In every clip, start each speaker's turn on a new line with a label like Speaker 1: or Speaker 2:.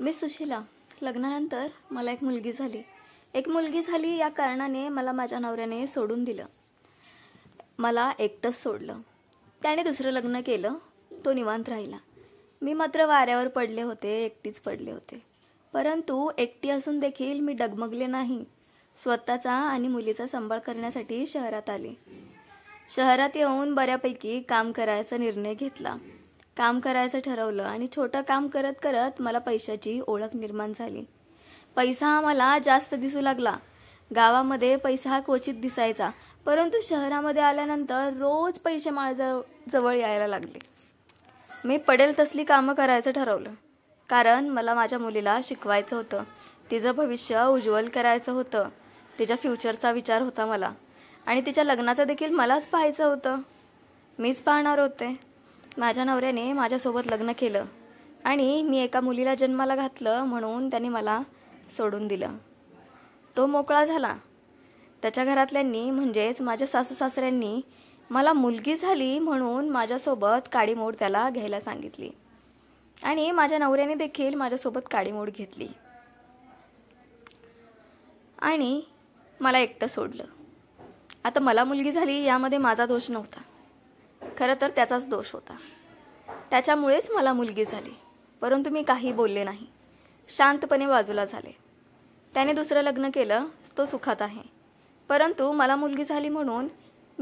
Speaker 1: मी सुशिला लग्नानंतर मला एक मुलगी झाली एक मुलगी झाली या कारणाने मला माझ्या नवऱ्याने सोडून दिलं मला एकटंच सोडलं त्याने दुसरं लग्न केलं तो निवांत राहिला मी मात्र वाऱ्यावर पडले होते एकटीच पडले होते परंतु एकटी असून देखील मी डगमगले नाही स्वतःचा आणि मुलीचा सांभाळ करण्यासाठी शहरात आले शहरात येऊन बऱ्यापैकी काम करायचा निर्णय घेतला काम करायचं ठरवलं आणि छोटं काम करत करत मला पैशाची ओळख निर्माण झाली पैसा हा मला जास्त दिसू लागला गावामध्ये पैसा हा क्वचित दिसायचा परंतु शहरामध्ये आल्यानंतर रोज पैसे माझ्या जवळ यायला लागले मी पडेल तसली कामं करायचं ठरवलं कारण मला माझ्या मुलीला शिकवायचं होतं तिचं भविष्य उज्ज्वल करायचं होतं तिच्या फ्युचरचा विचार होता मला आणि तिच्या लग्नाचं देखील मलाच पाहायचं होतं मीच पाहणार होते माझ्या नवऱ्याने माझ्यासोबत लग्न केलं आणि मी एका मुलीला जन्माला घातलं म्हणून त्याने मला सोडून दिलं तो मोकळा झाला त्याच्या घरातल्यांनी म्हणजेच माझ्या सासू सासऱ्यांनी मला मुलगी झाली म्हणून माझ्यासोबत काडीमोड त्याला घ्यायला सांगितली आणि माझ्या नवऱ्याने देखील माझ्यासोबत काडीमोड घेतली आणि मला एकटं सोडलं आता मला मुलगी झाली यामध्ये माझा दोष नव्हता खरं तर त्याचाच दोष होता त्याच्यामुळेच मला मुलगी झाली परंतु मी काही बोलले नाही शांतपणे बाजूला झाले त्याने दुसरं लग्न केलं तो सुखात आहे परंतु मला मुलगी झाली म्हणून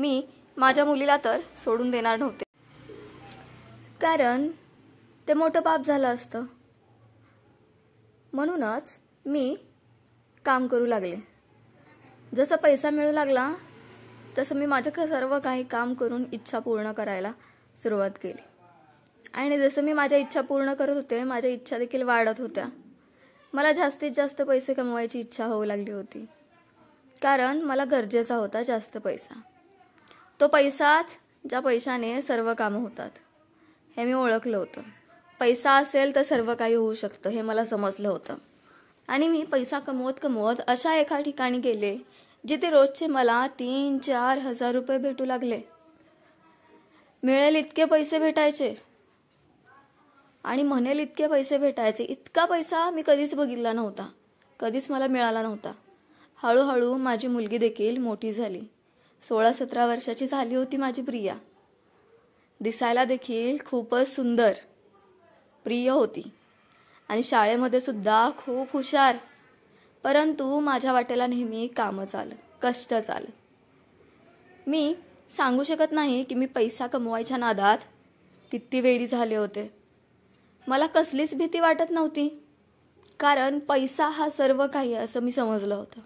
Speaker 1: मी माझ्या मुलीला तर सोडून देणार नव्हते कारण ते मोठं पाप झालं असतं म्हणूनच मी काम करू लागले जसं पैसा मिळू लागला तसं मी माझं सर्व काही काम करून इच्छा पूर्ण करायला सुरुवात केली आणि जसं मी माझ्या इच्छा पूर्ण करत होते माझ्या इच्छा देखील वाढत होत्या मला जास्तीत जास्त पैसे कमवायची इच्छा होऊ लागली होती कारण मला गरजेचा होता जास्त पैसा तो पैसाच ज्या पैशाने सर्व कामं होतात हे मी ओळखलं होतं पैसा असेल तर सर्व काही होऊ शकतं हे मला समजलं होतं आणि मी पैसा कमवत कमवत अशा एका ठिकाणी गेले जिथे रोजचे मला तीन चार हजार रुपये भेटू लागले मिळेल इतके पैसे भेटायचे आणि म्हणेल इतके पैसे भेटायचे इतका पैसा मी कधीच बघितला नव्हता कधीच मला मिळाला नव्हता हळूहळू माझी मुलगी देखील मोठी झाली सोळा सतरा वर्षाची झाली होती माझी प्रिया दिसायला देखील खूपच सुंदर प्रिय होती आणि शाळेमध्ये सुद्धा खूप हुशार परंतु माझ्या वाटेला नेहमी कामच चाल कष्ट चाल मी सांगू शकत नाही की मी पैसा कमवायच्या नादात किती वेळी झाले होते मला कसलीच भीती वाटत नव्हती कारण पैसा हा सर्व काही असं मी समजलं होतं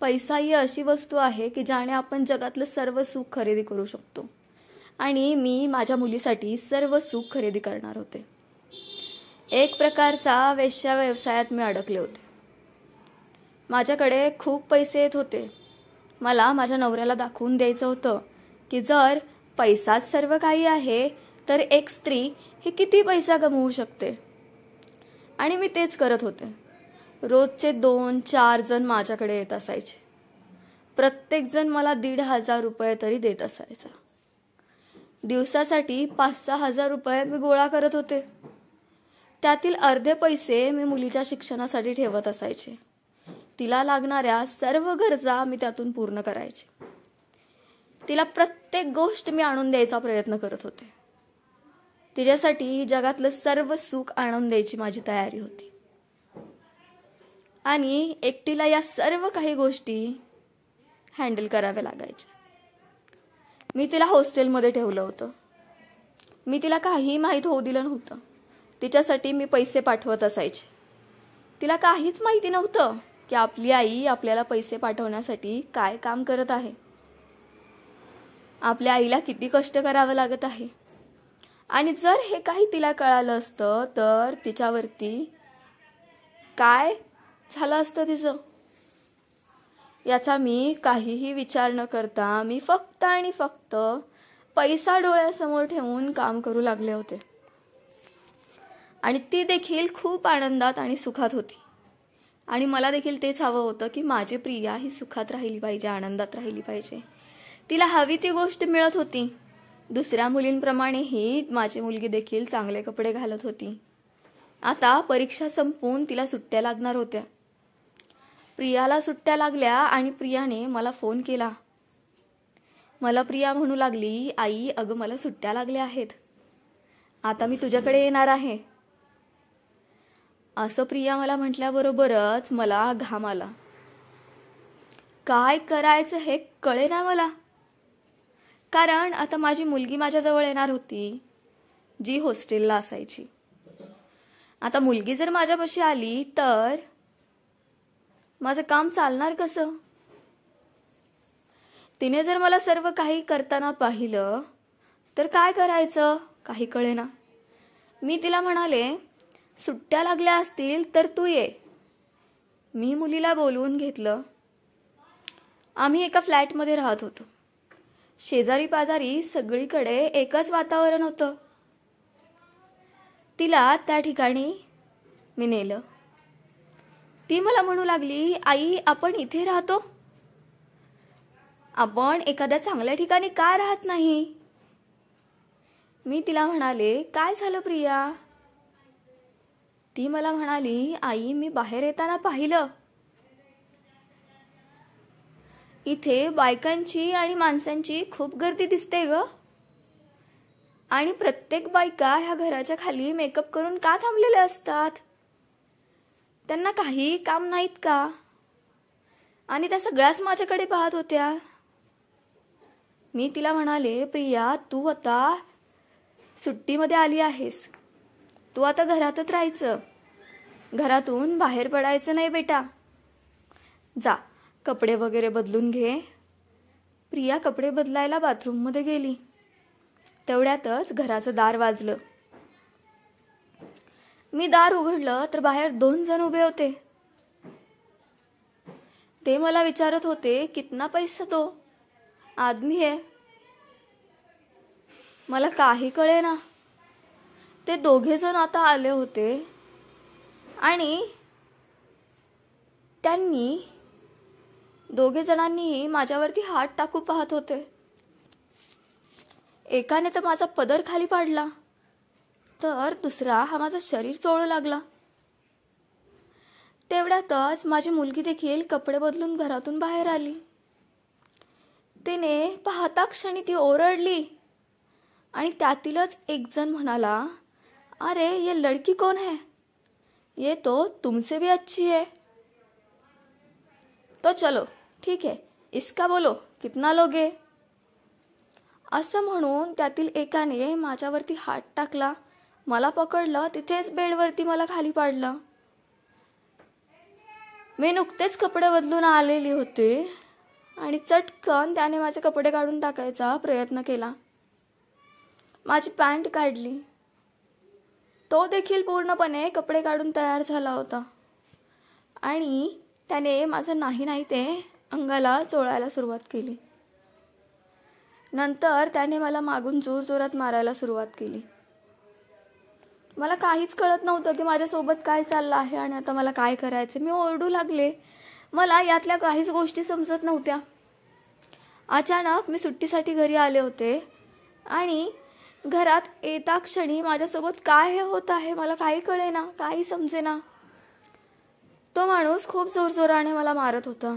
Speaker 1: पैसा ही अशी वस्तू आहे की ज्याने आपण जगातलं सर्व सुख खरेदी करू शकतो आणि मी माझ्या मुलीसाठी सर्व सुख खरेदी करणार होते एक प्रकारचा वेश्या व्यवसायात मी अडकले होते माझ्याकडे खूप पैसे येत होते मला माझ्या नवऱ्याला दाखवून द्यायचं होतं की जर पैसाच सर्व काही आहे तर एक स्त्री ही किती पैसा कमवू शकते आणि मी तेच करत होते रोजचे दोन चार जण माझ्याकडे येत असायचे प्रत्येकजण मला दीड हजार रुपये तरी देत असायचा दिवसासाठी पाच सहा हजार रुपये मी गोळा करत होते त्यातील अर्धे पैसे मी मुलीच्या शिक्षणासाठी ठेवत असायचे तिला लागणाऱ्या सर्व गरजा मी त्यातून पूर्ण करायचे तिला प्रत्येक गोष्ट मी आणून द्यायचा प्रयत्न करत होते तिच्यासाठी जगातलं सर्व सुख आणून द्यायची माझी तयारी होती आणि एकटीला या सर्व काही गोष्टी हँडल कराव्या लागायच्या मी तिला हॉस्टेलमध्ये ठेवलं होतं मी तिला काहीही माहीत होऊ दिलं नव्हतं तिच्यासाठी मी पैसे पाठवत असायचे तिला काहीच माहिती नव्हतं की आपली आई आपल्याला पैसे पाठवण्यासाठी काय काम करत आहे आपल्या आईला किती कष्ट करावं लागत आहे आणि जर हे काही तिला कळालं असतं तर तिच्यावरती काय झालं असतं तिचं याचा मी काहीही विचार न करता मी फक्त आणि फक्त पैसा डोळ्यासमोर ठेवून काम करू लागले होते आणि ती देखील खूप आनंदात आणि सुखात होती आणि मला देखील तेच हवं होतं की माझी प्रिया ही सुखात राहिली पाहिजे आनंदात राहिली पाहिजे तिला हवी ती गोष्ट मिळत होती दुसऱ्या मुलींप्रमाणे ही माझी मुलगी देखील चांगले कपडे घालत होती आता परीक्षा संपवून तिला सुट्ट्या लागणार होत्या प्रियाला सुट्ट्या लागल्या आणि प्रियाने मला फोन केला मला प्रिया म्हणू लागली आई अगं मला सुट्ट्या लागल्या आहेत आता मी तुझ्याकडे येणार आहे असं प्रिया मला म्हटल्याबरोबरच मला घाम आला काय करायचं हे कळे ना मला कारण आता माझी मुलगी माझ्याजवळ येणार होती जी हॉस्टेलला असायची आता मुलगी जर माझ्यापाशी आली तर माझं काम चालणार कसं तिने जर मला सर्व काही करताना पाहिलं तर काय करायचं काही कळेना मी तिला म्हणाले सुट्ट्या लागल्या असतील तर तू ये मी मुलीला बोलवून घेतलं आम्ही एका फ्लॅटमध्ये राहत होतो शेजारी पाजारी सगळीकडे एकच वातावरण होतं तिला त्या ठिकाणी मी नेलं ती मला म्हणू लागली आई आपण इथे राहतो आपण एखाद्या चांगल्या ठिकाणी का राहत नाही मी तिला म्हणाले काय झालं प्रिया ती मला म्हणाली आई मी बाहेर येताना पाहिलं इथे बायकांची आणि माणसांची खूप गर्दी दिसते ग आणि प्रत्येक बायका ह्या घराच्या खाली मेकअप करून का थांबलेल्या असतात त्यांना काही काम नाहीत का आणि त्या सगळ्याच माझ्याकडे पाहत होत्या मी तिला म्हणाले प्रिया तू आता सुट्टीमध्ये आली आहेस तू आता घरातच राहायचं घरातून बाहेर पडायचं नाही बेटा जा कपडे वगैरे बदलून घे प्रिया कपडे बदलायला बाथरूममध्ये गेली तेवढ्यातच घराचं दार वाजलं मी दार उघडलं तर बाहेर दोन जण उभे होते ते मला विचारत होते कितना पैसा तो आदमी आहे मला काही कळे ते दोघे जण आता आले होते आणि त्यांनी दोघे जणांनीही माझ्यावरती हात टाकू पाहत होते एकाने तर माझा पदर खाली पाडला तर दुसरा हा माझं शरीर चोळू लागला तेवढ्यातच माझी मुलगी देखील कपडे बदलून घरातून बाहेर आली तिने पाहता क्षणी ती ओरडली आणि त्यातीलच एक जण म्हणाला अरे ये लड़की कौन है ये तो तुमसे भी अच्छी है तो चलो ठीक है इसका बोलो कितना लोगे असं म्हणून त्यातील एकाने माझ्यावरती हात टाकला मला पकडलं तिथेच बेडवरती मला खाली पाडलं मी नुकतेच कपडे बदलून आलेली होते आणि चटकन त्याने माझे कपडे काढून टाकायचा प्रयत्न केला माझी पॅन्ट काढली तो देखील पूर्णपणे कपडे काढून तयार झाला होता आणि त्याने माझं नाही नाही ते अंगाला चोळायला सुरुवात केली नंतर त्याने मला मागून जोरजोरात मारायला सुरुवात केली मला काहीच कळत नव्हतं की माझ्यासोबत काय चाललं आहे आणि आता मला काय करायचं मी ओरडू लागले मला यातल्या काहीच गोष्टी समजत नव्हत्या अचानक मी सुट्टीसाठी घरी आले होते आणि घरात येता क्षणी माझ्यासोबत काय हे होत आहे मला काही कळेना काही समजेना तो माणूस खूप जोरजोराने मला मारत होता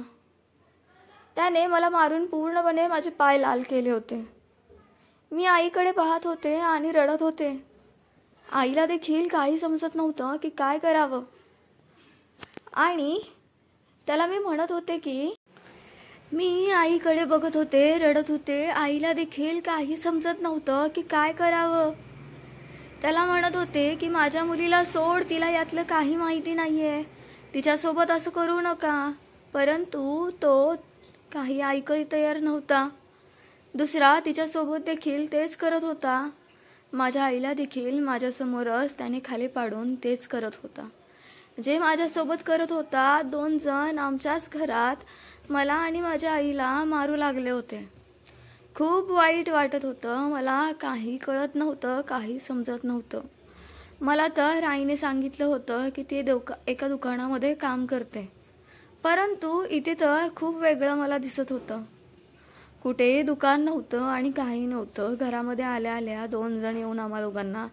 Speaker 1: त्याने मला मारून पूर्णपणे माझे पाय लाल केले होते मी आईकडे पाहत होते आणि रडत होते आईला देखील काही समजत नव्हतं की काय करावं आणि त्याला मी म्हणत होते की मी आईकडे बघत होते रडत होते आईला देखील काही समजत नव्हतं की काय करावं त्याला म्हणत होते की माझ्या मुलीला सोड तिला यातलं काही माहिती नाहीये तिच्यासोबत असं करू नका परंतु तो काही ऐकत तयार नव्हता दुसरा तिच्यासोबत देखील तेच करत होता माझ्या आईला देखील माझ्यासमोरच त्याने खाली पाडून तेच करत होता जे माझ्यासोबत करत होता दोन जण आमच्याच घरात मला आणि माझ्या आईला मारू लागले होते खूप वाईट वाटत होतं मला काही कळत नव्हतं काही समजत नव्हतं मला तर आईने सांगितलं होतं की ती दुका एका दुकानामध्ये काम करते परंतु इथे तर खूप वेगळं मला दिसत होतं कुठेही दुकान नव्हतं आणि काही नव्हतं घरामध्ये आल्या आल्या दोन जण येऊन आम्हा दोघांना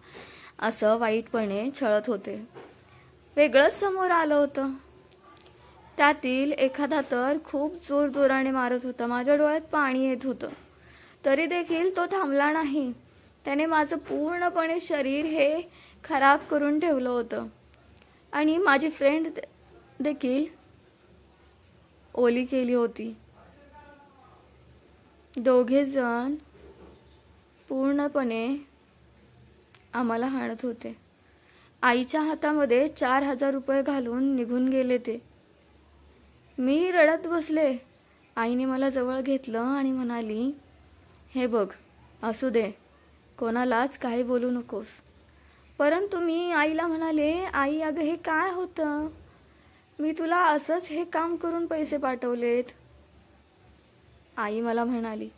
Speaker 1: असं वाईटपणे छळत होते वेगळंच समोर आलं होतं त्यातील एखादा तर खूप जोरजोराने मारत होता माझ्या डोळ्यात पाणी येत होतं तरी देखील तो थांबला नाही त्याने माझं पूर्णपणे शरीर हे खराब करून ठेवलं होतं आणि माझी फ्रेंड देखील ओली केली होती दोघे जण पूर्णपणे आम्हाला हाणत होते आईच्या हातामध्ये चार हजार रुपये घालून निघून गेले ते मी रडत बसले आईने मला जवळ घेतलं आणि म्हणाली हे बघ असू दे कोणालाच काही बोलू नकोस परंतु मी आईला म्हणाले आई अगं हे काय होतं मी तुला असंच हे काम करून पैसे पाठवलेत आई मला म्हणाली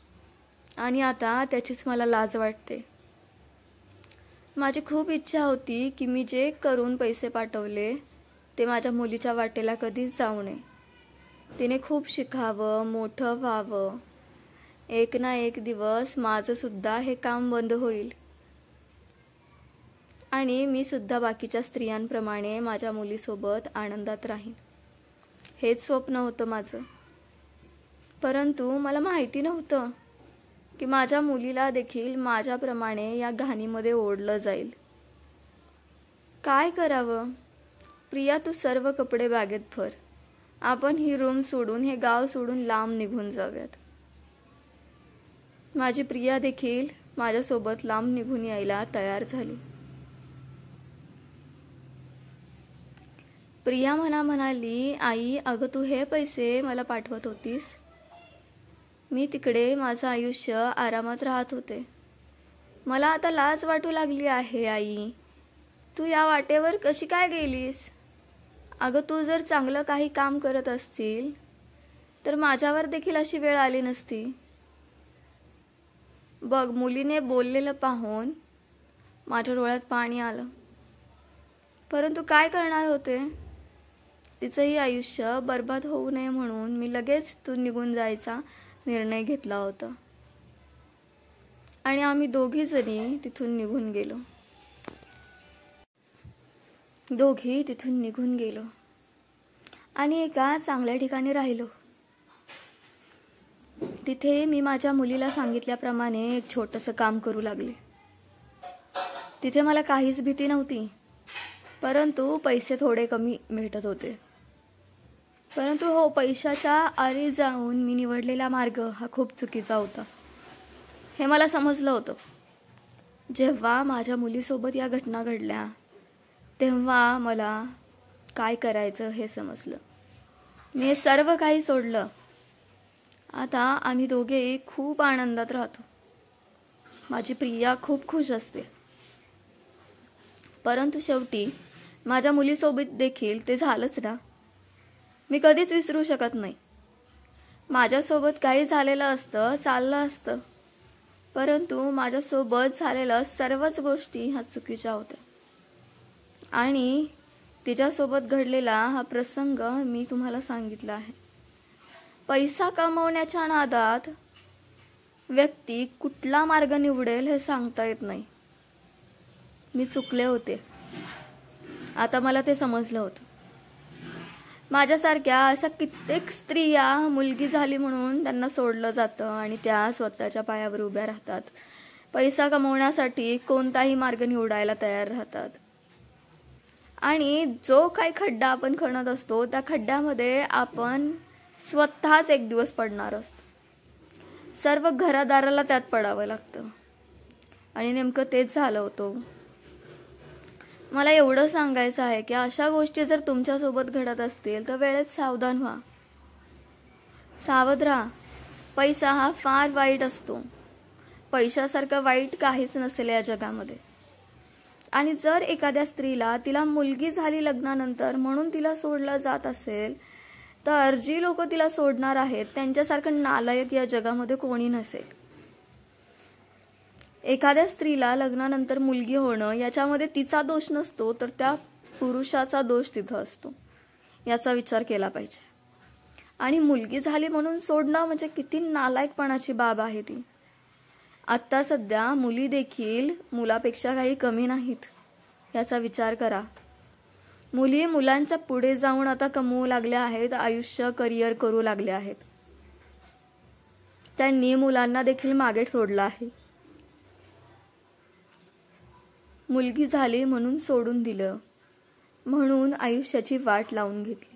Speaker 1: आणि आता त्याचीच मला लाज वाटते माझी खूप इच्छा होती की मी जे करून पैसे पाठवले ते माझ्या मुलीच्या वाटेला कधीच जाऊ नये तिने खूप शिकावं मोठं व्हावं एक ना एक दिवस माझं सुद्धा हे काम बंद होईल आणि मी सुद्धा बाकीच्या स्त्रियांप्रमाणे माझ्या मुलीसोबत आनंदात राहीन हेच स्वप्न होतं माझं परंतु मला माहिती नव्हतं की माझ्या मुलीला देखील माझ्याप्रमाणे या घाणीमध्ये ओढलं जाईल काय करावं प्रिया तू सर्व कपडे बागेत भर आपण ही रूम सोडून हे गाव सोडून लांब निघून जाऊयात माझी प्रिया देखील माझ्यासोबत लांब निघून यायला तयार झाली प्रिया म्हणा म्हणाली आई अगं तू हे पैसे मला पाठवत होतीस मी तिकडे माझं आयुष्य आरामात राहत होते मला आता लाज वाटू लागली आहे आई तू या वाटेवर कशी काय गेलीस अगं तू जर चांगलं काही काम करत असतील तर माझ्यावर देखील अशी वेळ आली नसती बघ मुलीने बोललेलं पाहून माझ्या डोळ्यात पाणी आलं परंतु काय करणार होते तिचंही आयुष्य बर्बाद होऊ नये म्हणून मी लगेच तू निघून जायचा निर्णय घेतला होता आणि आम्ही दोघी जणी तिथून निघून गेलो दोघी तिथून निघून गेलो आणि एका चांगल्या ठिकाणी राहिलो तिथे मी माझ्या मुलीला सांगितल्याप्रमाणे एक छोटंसं काम करू लागले तिथे मला काहीच भीती नव्हती परंतु पैसे थोडे कमी भेटत होते परंतु हो पैशाच्या आरी जाऊन मी निवडलेला मार्ग हा खूप चुकीचा होता हे मला समजलं होतं जेव्हा माझ्या मुलीसोबत या घटना घडल्या तेव्हा मला काय करायचं हे समजलं मी सर्व काही सोडलं आता आम्ही दोघे खूप आनंदात राहतो माझी प्रिया खूप खुश असते परंतु शेवटी माझ्या मुलीसोबत देखील ते झालंच ना मी कधीच विसरू शकत नाही माझ्यासोबत काही झालेलं असतं चाललं असतं परंतु माझ्यासोबत झालेल्या सर्वच गोष्टी ह्या चुकीच्या होत्या आणि तिच्यासोबत घडलेला हा प्रसंग मी तुम्हाला सांगितला आहे पैसा कमवण्याच्या नादात व्यक्ती कुठला मार्ग निवडेल हे सांगता येत नाही मी चुकले होते आता मला ते समजलं होतं माझ्यासारख्या अशा कित्येक स्त्रिया मुलगी झाली म्हणून त्यांना सोडलं जातं आणि त्या स्वतःच्या पायावर उभ्या राहतात पैसा कमवण्यासाठी कोणताही मार्ग निवडायला तयार राहतात आणि जो काही खड्डा आपण खणत असतो त्या खड्ड्यामध्ये आपण स्वतःच एक दिवस पडणार असतो सर्व घरादाराला त्यात पडावं लागतं आणि नेमकं तेच झालं होतं मला एवढं सांगायचं आहे की अशा गोष्टी जर तुमच्यासोबत घडत असतील तर वेळेत सावधान व्हा सावध राहा पैसा हा फार वाईट असतो पैशासारखं वाईट काहीच नसेल या जगामध्ये आणि जर एखाद्या स्त्रीला तिला मुलगी झाली लग्नानंतर म्हणून तिला सोडलं जात असेल तर जी लोक तिला सोडणार आहेत त्यांच्यासारखं नालायक या जगामध्ये कोणी नसेल एखाद्या स्त्रीला लग्नानंतर मुलगी होणं याच्यामध्ये तिचा दोष नसतो तर त्या पुरुषाचा दोष तिथं असतो याचा विचार केला पाहिजे आणि मुलगी झाली म्हणून सोडणं म्हणजे किती नालायकपणाची बाब आहे ती आत्ता सध्या मुली देखील मुलापेक्षा काही कमी नाहीत याचा विचार करा मुली मुलांच्या पुढे जाऊन आता कमवू लागल्या आहेत आयुष्य करिअर करू लागल्या आहेत त्यांनी मुलांना देखील मागे सोडलं आहे मुलगी झाली म्हणून सोडून दिलं म्हणून आयुष्याची वाट लावून घेतली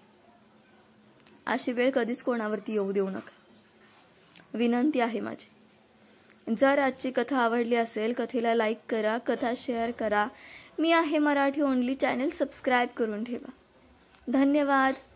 Speaker 1: अशी वेळ कधीच कोणावरती येऊ देऊ नका विनंती आहे माझी जर आजची कथा आवडली असेल कथेला लाईक करा कथा शेअर करा मी आहे मराठी ओनली चॅनल सबस्क्राईब करून ठेवा धन्यवाद